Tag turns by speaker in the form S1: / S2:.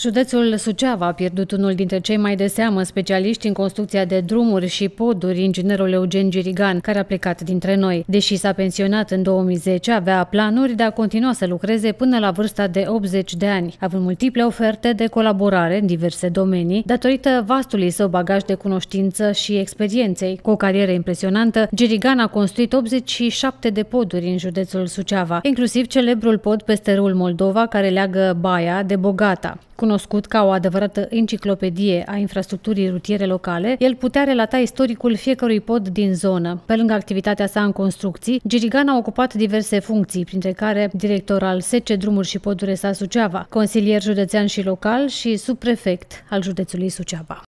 S1: Județul Suceava a pierdut unul dintre cei mai de seamă specialiști în construcția de drumuri și poduri, inginerul Eugen Girigan, care a plecat dintre noi. Deși s-a pensionat în 2010, avea planuri de a continua să lucreze până la vârsta de 80 de ani, având multiple oferte de colaborare în diverse domenii, datorită vastului său bagaj de cunoștință și experienței. Cu o carieră impresionantă, Girigan a construit 87 de poduri în județul Suceava, inclusiv celebrul pod peste râul Moldova care leagă Baia de Bogata. Cunoscut ca o adevărată enciclopedie a infrastructurii rutiere locale, el putea relata istoricul fiecărui pod din zonă. Pe lângă activitatea sa în construcții, Girigan a ocupat diverse funcții, printre care director al SECE Drumuri și Podure sa Suceava, consilier județean și local și subprefect al județului Suceava.